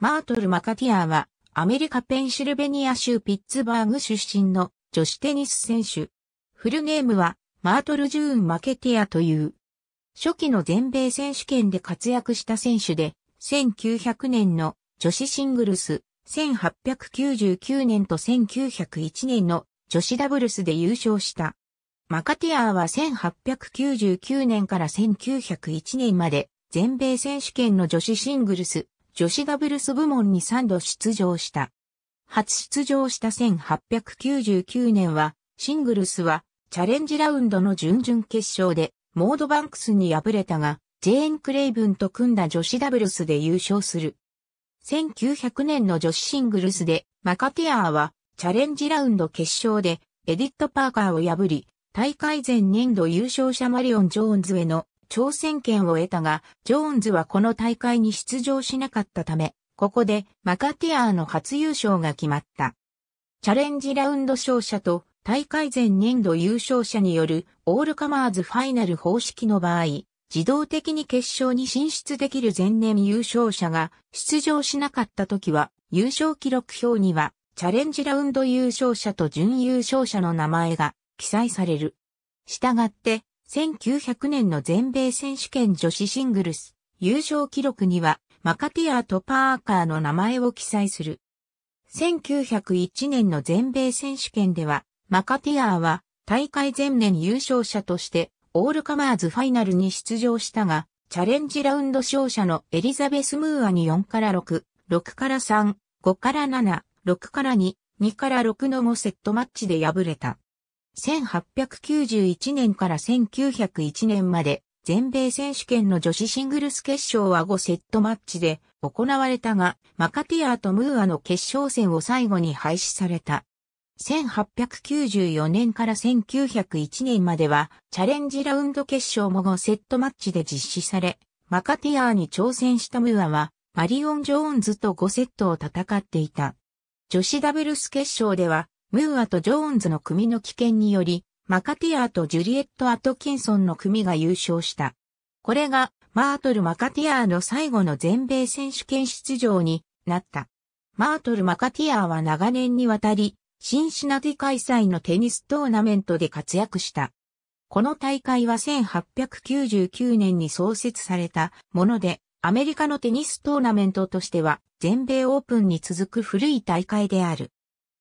マートル・マカティアーは、アメリカペンシルベニア州ピッツバーグ出身の女子テニス選手。フルネームは、マートル・ジューン・マケティアという。初期の全米選手権で活躍した選手で、1900年の女子シングルス、1899年と1901年の女子ダブルスで優勝した。マカティアーは1899年から1901年まで全米選手権の女子シングルス、女子ダブルス部門に3度出場した。初出場した1899年は、シングルスは、チャレンジラウンドの準々決勝で、モードバンクスに敗れたが、ジェーン・クレイブンと組んだ女子ダブルスで優勝する。1900年の女子シングルスで、マカティアーは、チャレンジラウンド決勝で、エディット・パーカーを破り、大会前年度優勝者マリオン・ジョーンズへの挑戦権を得たが、ジョーンズはこの大会に出場しなかったため、ここでマカティアーの初優勝が決まった。チャレンジラウンド勝者と大会前年度優勝者によるオールカマーズファイナル方式の場合、自動的に決勝に進出できる前年優勝者が出場しなかった時は、優勝記録表にはチャレンジラウンド優勝者と準優勝者の名前が記載される。したがって、1900年の全米選手権女子シングルス優勝記録にはマカティアーとパーカーの名前を記載する。1901年の全米選手権ではマカティアは大会前年優勝者としてオールカマーズファイナルに出場したが、チャレンジラウンド勝者のエリザベス・ムーアに4から6、6から3、5から7、6から2、2から6の5セットマッチで敗れた。1891年から1901年まで全米選手権の女子シングルス決勝は5セットマッチで行われたが、マカティアーとムーアの決勝戦を最後に廃止された。1894年から1901年まではチャレンジラウンド決勝も5セットマッチで実施され、マカティアーに挑戦したムーアはマリオン・ジョーンズと5セットを戦っていた。女子ダブルス決勝ではムーアとジョーンズの組の棄権により、マカティアーとジュリエット・アトキンソンの組が優勝した。これが、マートル・マカティアーの最後の全米選手権出場になった。マートル・マカティアーは長年にわたり、シンシナティ開催のテニストーナメントで活躍した。この大会は1899年に創設されたもので、アメリカのテニストーナメントとしては全米オープンに続く古い大会である。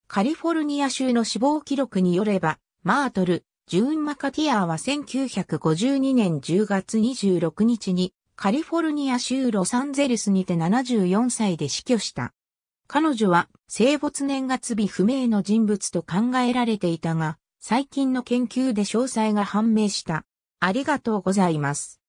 カリフォルニア州の死亡記録によれば、マートル、ジューン・マカティアーは1952年10月26日にカリフォルニア州ロサンゼルスにて74歳で死去した。彼女は生没年月日不明の人物と考えられていたが、最近の研究で詳細が判明した。ありがとうございます。